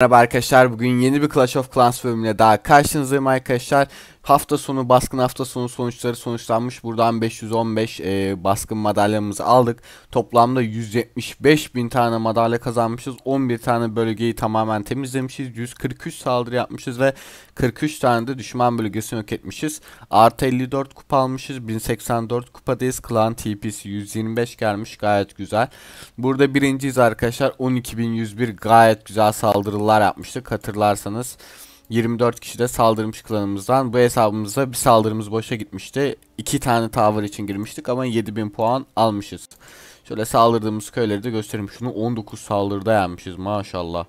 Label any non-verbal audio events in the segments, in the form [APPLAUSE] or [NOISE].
Merhaba arkadaşlar bugün yeni bir Clash of Clans bölümüyle daha karşınızdayım arkadaşlar. Hafta sonu baskın hafta sonu sonuçları sonuçlanmış. Buradan 515 e, baskın madalyamızı aldık. Toplamda 175 bin tane madalya kazanmışız. 11 tane bölgeyi tamamen temizlemişiz. 143 saldırı yapmışız ve 43 tane de düşman bölgesini yok etmişiz. Artı 54 kupa almışız. 1084 kupadayız. Klan TP'si 125 gelmiş. Gayet güzel. Burada birinciyiz arkadaşlar. 12101 gayet güzel saldırılar yapmıştık hatırlarsanız. 24 kişi de saldırmış klanımızdan. Bu hesabımıza bir saldırımız boşa gitmişti. 2 tane tavır için girmiştik ama 7000 puan almışız. Şöyle saldırdığımız köyleri de göstereyim. Şunu 19 saldırıda yenmişiz maşallah.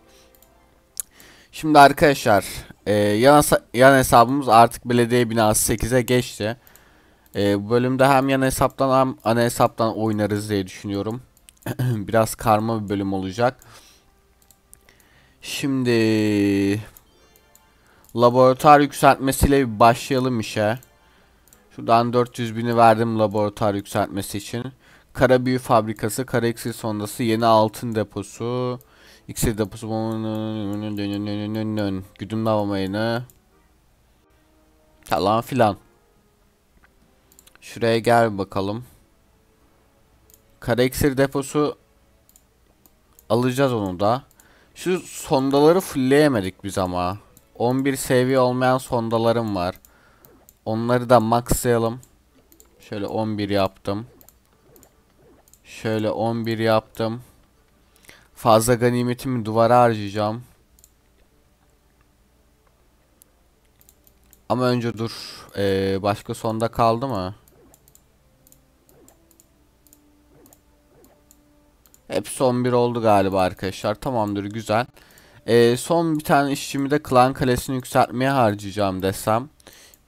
Şimdi arkadaşlar e, yan, yan hesabımız artık belediye binası 8'e geçti. E, bu bölümde hem yan hesaptan hem ana hesaptan oynarız diye düşünüyorum. [CLEARS THROAT] Biraz karma bir bölüm olacak. Şimdi Laboratuvar yükseltmesiyle bir başlayalım işe. Şuradan 400 bini verdim laboratuvar yükseltmesi için. Kara büyü fabrikası, kara iksir sondası, yeni altın deposu. İksir deposu. Güdümlü hava mayını. Falan filan. Şuraya gel bakalım. Kara iksir deposu alacağız onu da. Şu sondaları fullleyemedik biz ama. 11 seviye olmayan sondalarım var. Onları da maxlayalım. Şöyle 11 yaptım. Şöyle 11 yaptım. Fazla ganimetimi duvara harcayacağım. Ama önce dur. Ee, başka sonda kaldı mı? Hepsi 11 oldu galiba arkadaşlar. Tamamdır güzel. Güzel. E, son bir tane işimi de klan kalesini yükseltmeye harcayacağım desem.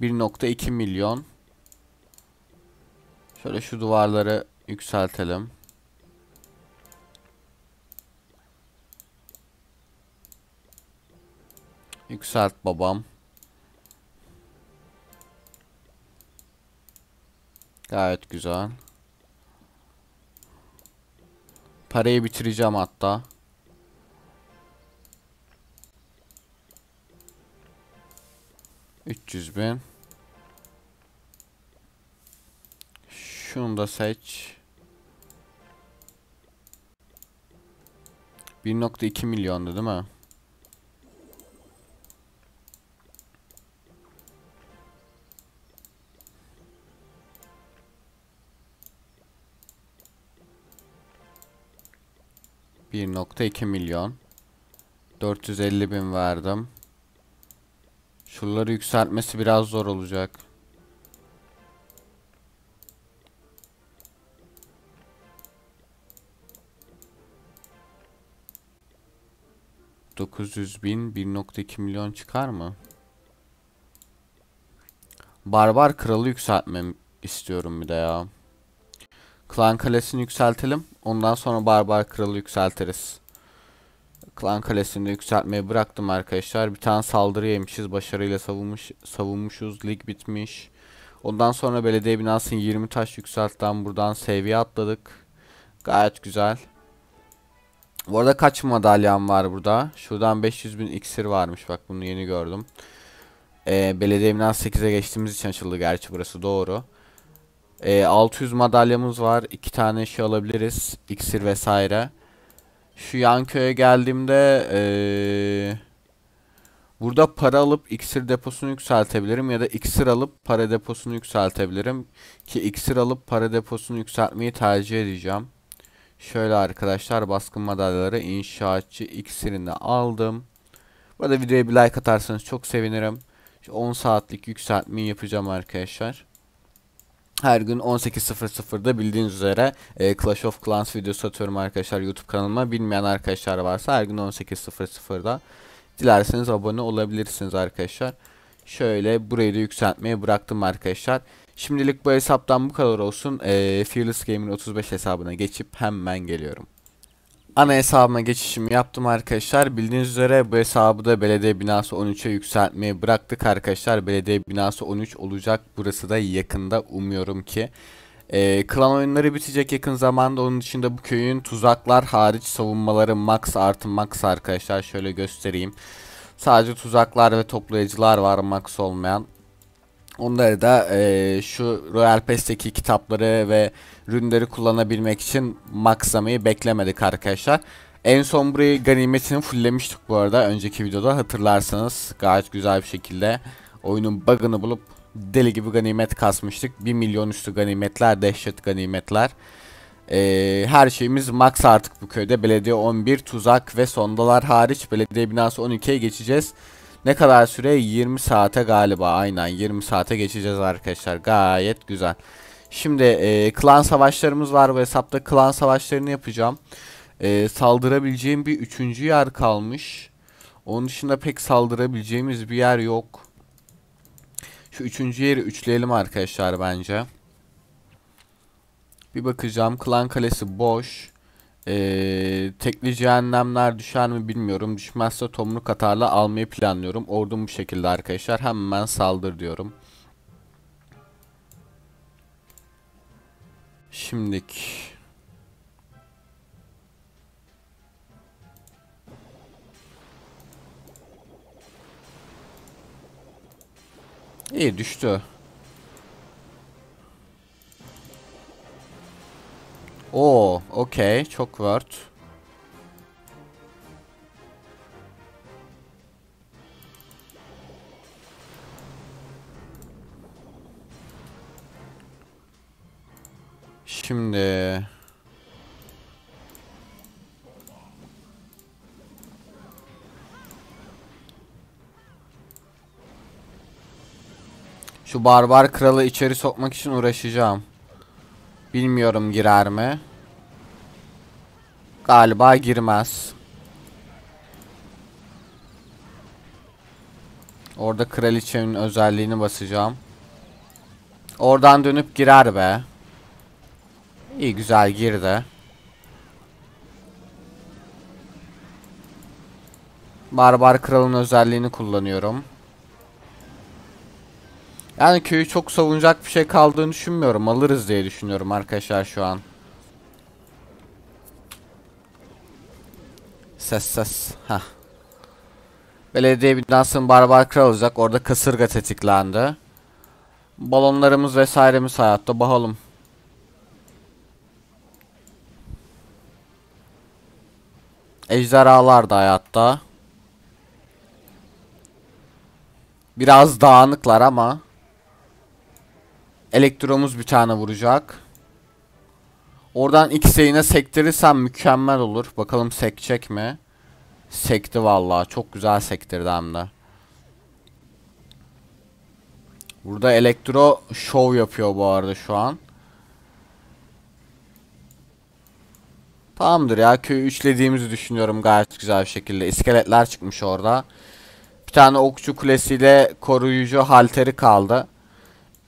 1.2 milyon. Şöyle şu duvarları yükseltelim. Yükselt babam. Gayet güzel. Parayı bitireceğim hatta. 300 bin. Şunu da seç. 1.2 milyondu değil mi? Bir nokta iki milyon. 450 bin verdim. Şuraları yükseltmesi biraz zor olacak. %900 bin bir iki milyon çıkar mı? Barbar kralı yükseltmem istiyorum bir de ya. Klan kalesini yükseltelim. Ondan sonra barbar kralı yükseltiriz. Klan kalesini yükseltmeyi bıraktım arkadaşlar. Bir tane saldırı yemişiz. Başarıyla savunmuş, savunmuşuz. Lig bitmiş. Ondan sonra belediye binasını 20 taş yükseltten buradan seviye atladık. Gayet güzel. Bu arada kaç madalyam var burada? Şuradan 500 bin iksir varmış. Bak bunu yeni gördüm. Ee, belediye binası 8'e geçtiğimiz için açıldı gerçi burası doğru. Ee, 600 madalyamız var. 2 tane şey alabiliriz. İksir vesaire. Şu yan köye geldiğimde ee, burada para alıp iksir deposunu yükseltebilirim ya da iksir alıp para deposunu yükseltebilirim. Ki iksir alıp para deposunu yükseltmeyi tercih edeceğim. Şöyle arkadaşlar baskın madalyaları inşaatçı iksirini aldım. Bu arada videoya bir like atarsanız çok sevinirim. 10 saatlik yükseltmeyi yapacağım arkadaşlar her gün 18.00'da bildiğiniz üzere e, Clash of Clans videosu atıyorum arkadaşlar YouTube kanalıma. Bilmeyen arkadaşlar varsa her gün 18.00'da dilerseniz abone olabilirsiniz arkadaşlar. Şöyle burayı da yükseltmeye bıraktım arkadaşlar. Şimdilik bu hesaptan bu kadar olsun. E, Fearless Gaming 35 hesabına geçip hemen geliyorum ana hesabıma geçişimi yaptım arkadaşlar. Bildiğiniz üzere bu hesabı da belediye binası 13'e yükseltmeyi bıraktık arkadaşlar. Belediye binası 13 olacak. Burası da yakında umuyorum ki. Ee, klan oyunları bitecek yakın zamanda. Onun dışında bu köyün tuzaklar hariç savunmaları max artı max arkadaşlar. Şöyle göstereyim. Sadece tuzaklar ve toplayıcılar var max olmayan. Onları da e, şu Royal Pass'teki kitapları ve rünleri kullanabilmek için maksamayı beklemedik arkadaşlar. En son burayı ganimetini fulllemiştik bu arada. Önceki videoda hatırlarsanız gayet güzel bir şekilde oyunun bug'ını bulup deli gibi ganimet kasmıştık. 1 milyon üstü ganimetler, dehşet ganimetler. Ee, her şeyimiz max artık bu köyde. Belediye 11, tuzak ve sondalar hariç belediye binası 12'ye geçeceğiz. Ne kadar süre? 20 saate galiba. Aynen 20 saate geçeceğiz arkadaşlar. Gayet güzel. Şimdi e, klan savaşlarımız var. Bu hesapta klan savaşlarını yapacağım. E, saldırabileceğim bir üçüncü yer kalmış. Onun dışında pek saldırabileceğimiz bir yer yok. Şu üçüncü yeri üçleyelim arkadaşlar bence. Bir bakacağım. Klan kalesi boş. Ee, tekli cehennemler düşer mi bilmiyorum. Düşmezse tomruk katarla almayı planlıyorum. Ordum bu şekilde arkadaşlar. Hemen saldır diyorum. Şimdik. İyi düştü. O Okey. Çok word. Şimdi... Şu barbar kralı içeri sokmak için uğraşacağım. Bilmiyorum girer mi? Galiba girmez. Orada kraliçenin özelliğini basacağım. Oradan dönüp girer be. İyi güzel girdi. Barbar kralın özelliğini kullanıyorum. Yani köyü çok savunacak bir şey kaldığını düşünmüyorum. Alırız diye düşünüyorum arkadaşlar şu an. ses ses. ha Belediye binasının barbar kral olacak. Orada kasırga tetiklendi. Balonlarımız vesairemiz hayatta. Bakalım. Ejderhalar da hayatta. Biraz dağınıklar ama. Elektromuz bir tane vuracak. Oradan X'e yine sektirirsem mükemmel olur. Bakalım sekecek mi? Sekti vallahi. Çok güzel sektirdi hem de. Burada elektro şov yapıyor bu arada şu an. Tamamdır ya köyü üçlediğimizi düşünüyorum gayet güzel bir şekilde. İskeletler çıkmış orada. Bir tane okçu kulesiyle koruyucu halteri kaldı.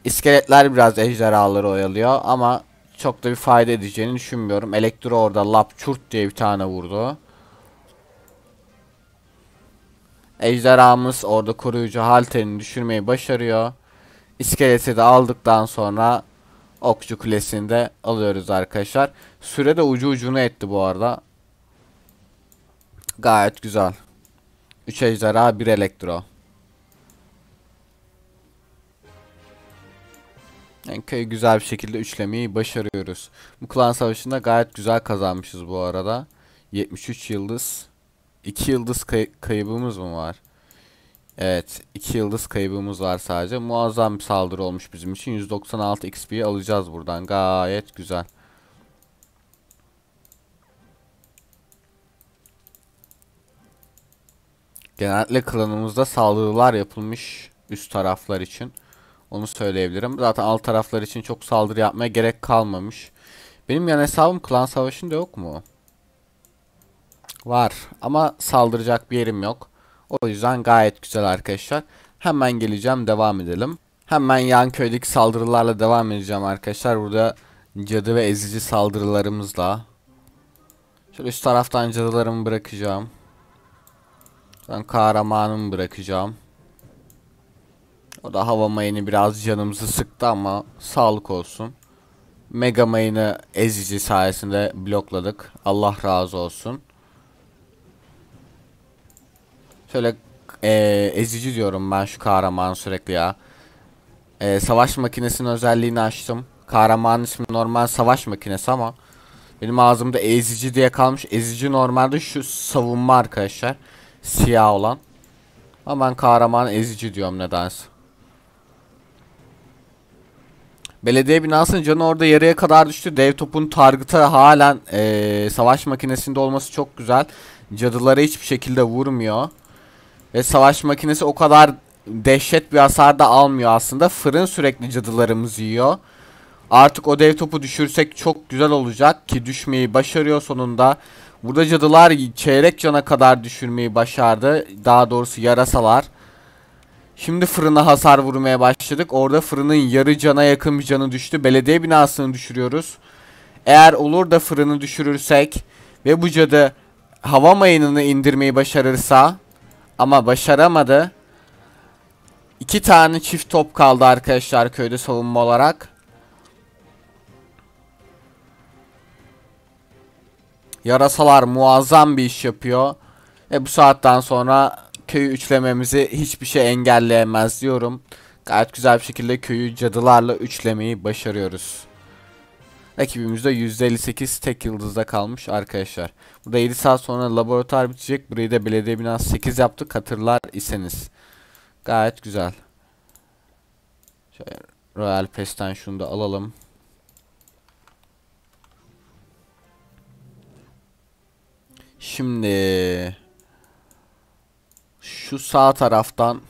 İskeletler biraz ejderhaları oyalıyor ama çok da bir fayda edeceğini düşünmüyorum. Elektro orada lap çurt diye bir tane vurdu. Ejderhamız orada koruyucu halterini düşürmeyi başarıyor. İskeleti de aldıktan sonra Okçu Kulesi'ni de alıyoruz arkadaşlar. Süre de ucu ucunu etti bu arada. Gayet güzel. 3 ejderha 1 elektro. Yani güzel bir şekilde üçlemeyi başarıyoruz. Bu klan savaşında gayet güzel kazanmışız bu arada. 73 yıldız. 2 yıldız kay kaybımız mı var? Evet. 2 yıldız kaybımız var sadece. Muazzam bir saldırı olmuş bizim için. 196 XP'yi alacağız buradan. Gayet güzel. Genellikle klanımızda saldırılar yapılmış üst taraflar için. Onu söyleyebilirim. Zaten alt taraflar için çok saldırı yapmaya gerek kalmamış. Benim yan hesabım klan savaşında yok mu? Var ama saldıracak bir yerim yok. O yüzden gayet güzel arkadaşlar. Hemen geleceğim devam edelim. Hemen yan köydeki saldırılarla devam edeceğim arkadaşlar. Burada cadı ve ezici saldırılarımızla. Şöyle üst taraftan cadılarımı bırakacağım. Ben kahramanımı bırakacağım. O da hava mayını biraz canımızı sıktı ama sağlık olsun. Mega mayını ezici sayesinde blokladık. Allah razı olsun. Şöyle e, ezici diyorum ben şu kahraman sürekli ya. E, savaş makinesinin özelliğini açtım. Kahraman ismi normal savaş makinesi ama benim ağzımda ezici diye kalmış. Ezici normalde şu savunma arkadaşlar. Siyah olan. Ama ben kahraman ezici diyorum nedense. Belediye binasının canı orada yarıya kadar düştü. Dev topun targıta halen e, savaş makinesinde olması çok güzel. Cadılara hiçbir şekilde vurmuyor. Ve savaş makinesi o kadar dehşet bir hasar da almıyor aslında. Fırın sürekli cadılarımızı yiyor. Artık o dev topu düşürsek çok güzel olacak ki düşmeyi başarıyor sonunda. Burada cadılar çeyrek cana kadar düşürmeyi başardı. Daha doğrusu yarasalar. Şimdi fırına hasar vurmaya başladık. Orada fırının yarı cana yakın bir canı düştü. Belediye binasını düşürüyoruz. Eğer olur da fırını düşürürsek ve bu cadı hava mayınını indirmeyi başarırsa ama başaramadı. İki tane çift top kaldı arkadaşlar köyde savunma olarak. Yarasalar muazzam bir iş yapıyor. Ve bu saatten sonra köyü üçlememizi hiçbir şey engelleyemez diyorum. Gayet güzel bir şekilde köyü cadılarla üçlemeyi başarıyoruz. Ekibimizde %58 tek yıldızda kalmış arkadaşlar. Burada 7 saat sonra laboratuvar bitecek. Burayı da belediye binası 8 yaptık hatırlar iseniz. Gayet güzel. Şöyle Royal Pest'ten şunu da alalım. Şimdi şu sağ taraftan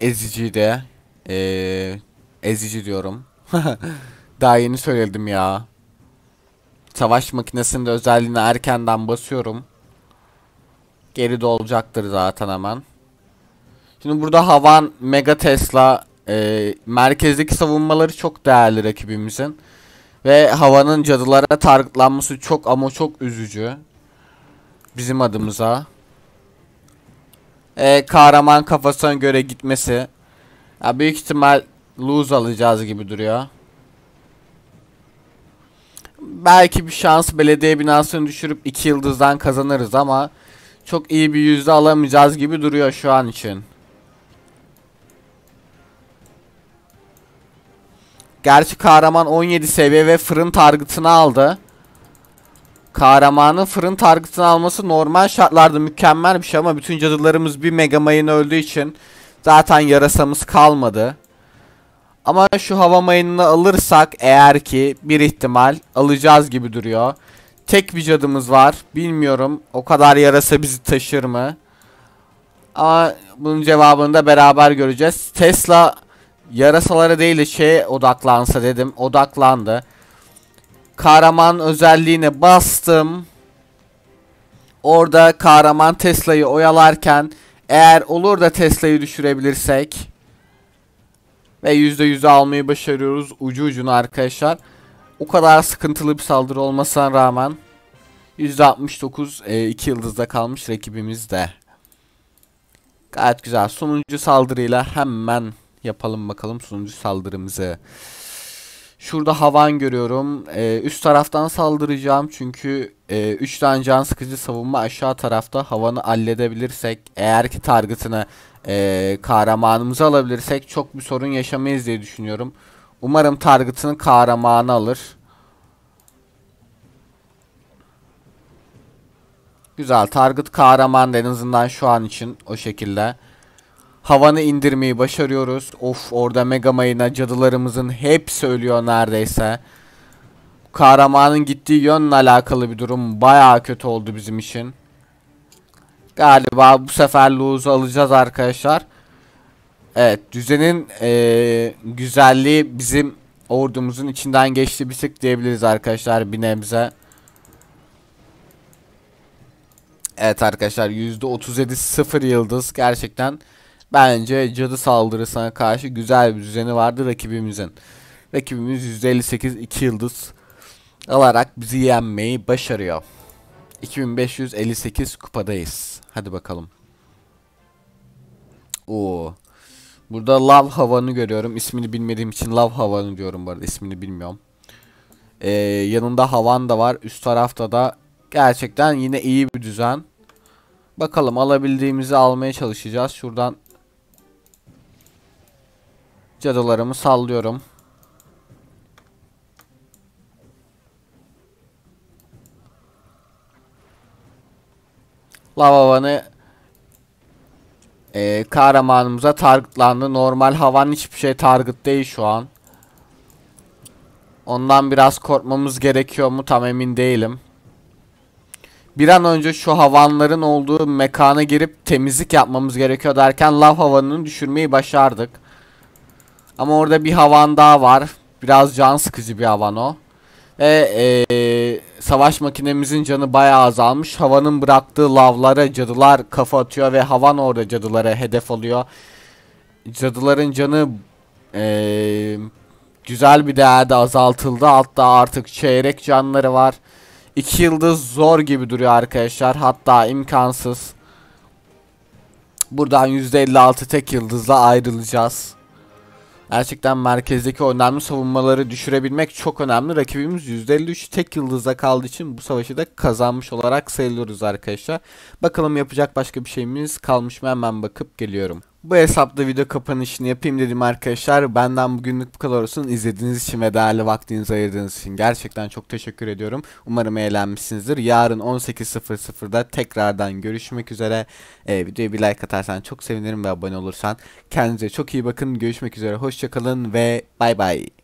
ezici de ee, ezici diyorum. [LAUGHS] Daha yeni söyledim ya. Savaş makinesinin özelliğini erkenden basıyorum. Geri dolacaktır zaten hemen. Şimdi burada Havan, Mega Tesla e, merkezdeki savunmaları çok değerli rakibimizin. Ve Havan'ın cadılara targetlanması çok ama çok üzücü. Bizim adımıza. Ee, kahraman kafasına göre gitmesi. Ya büyük ihtimal lose alacağız gibi duruyor. Belki bir şans belediye binasını düşürüp iki yıldızdan kazanırız ama çok iyi bir yüzde alamayacağız gibi duruyor şu an için. Gerçi kahraman 17 seviye ve fırın targıtını aldı kahramanın fırın targıtını alması normal şartlarda mükemmel bir şey ama bütün cadılarımız bir Mega Mayın öldüğü için zaten yarasamız kalmadı. Ama şu hava mayınını alırsak eğer ki bir ihtimal alacağız gibi duruyor. Tek bir cadımız var. Bilmiyorum o kadar yarasa bizi taşır mı? Ama bunun cevabını da beraber göreceğiz. Tesla yarasalara değil de şeye odaklansa dedim. Odaklandı kahraman özelliğine bastım. Orada kahraman Tesla'yı oyalarken eğer olur da Tesla'yı düşürebilirsek ve yüzde %100 almayı başarıyoruz ucu ucuna arkadaşlar. O kadar sıkıntılı bir saldırı olmasına rağmen yüzde %69 2 e, yıldızda kalmış rakibimiz de. Gayet güzel. Sonuncu saldırıyla hemen yapalım bakalım sonuncu saldırımızı. Şurada havan görüyorum. Ee, üst taraftan saldıracağım çünkü 3 e, tane can sıkıcı savunma aşağı tarafta havanı halledebilirsek eğer ki targetını e, kahramanımıza alabilirsek çok bir sorun yaşamayız diye düşünüyorum. Umarım targetını kahramanı alır. Güzel target kahraman en azından şu an için o şekilde. Havanı indirmeyi başarıyoruz. Of orada Mega Mayına cadılarımızın hepsi ölüyor neredeyse. Kahramanın gittiği yönle alakalı bir durum. Baya kötü oldu bizim için. Galiba bu sefer lose'u alacağız arkadaşlar. Evet düzenin ee, güzelliği bizim ordumuzun içinden geçti bir tık diyebiliriz arkadaşlar bir nebze. Evet arkadaşlar %37 sıfır yıldız gerçekten. Bence cadı saldırısına karşı güzel bir düzeni vardı rakibimizin. Rakibimiz 158 2 yıldız alarak bizi yenmeyi başarıyor. 2558 kupadayız. Hadi bakalım. Oo. Burada Love Havan'ı görüyorum. İsmini bilmediğim için Love Havan'ı diyorum bu arada. İsmini bilmiyorum. Ee, yanında Havan da var. Üst tarafta da gerçekten yine iyi bir düzen. Bakalım alabildiğimizi almaya çalışacağız. Şuradan Cadılarımı sallıyorum. Lavavanı e, kahramanımıza targıtlandı. Normal havan hiçbir şey target değil şu an. Ondan biraz korkmamız gerekiyor mu tam emin değilim. Bir an önce şu havanların olduğu mekana girip temizlik yapmamız gerekiyor derken lav havanını düşürmeyi başardık. Ama orada bir havan daha var. Biraz can sıkıcı bir havan o. Ve ee, savaş makinemizin canı bayağı azalmış. Havanın bıraktığı lavlara cadılar kafa atıyor ve havan orada cadılara hedef alıyor. Cadıların canı ee, güzel bir değerde azaltıldı. Hatta artık çeyrek canları var. İki yıldız zor gibi duruyor arkadaşlar. Hatta imkansız. Buradan %56 tek yıldızla ayrılacağız. Gerçekten merkezdeki önemli savunmaları düşürebilmek çok önemli. Rakibimiz %53 tek yıldızda kaldığı için bu savaşı da kazanmış olarak sayılıyoruz arkadaşlar. Bakalım yapacak başka bir şeyimiz kalmış mı hemen bakıp geliyorum. Bu hesapta video kapanışını yapayım dedim arkadaşlar. Benden bugünlük bu kadar olsun. İzlediğiniz için ve değerli vaktinizi ayırdığınız için gerçekten çok teşekkür ediyorum. Umarım eğlenmişsinizdir. Yarın 18.00'da tekrardan görüşmek üzere. Ee, videoya bir like atarsan çok sevinirim ve abone olursan. Kendinize çok iyi bakın. Görüşmek üzere. Hoşçakalın ve bay bay.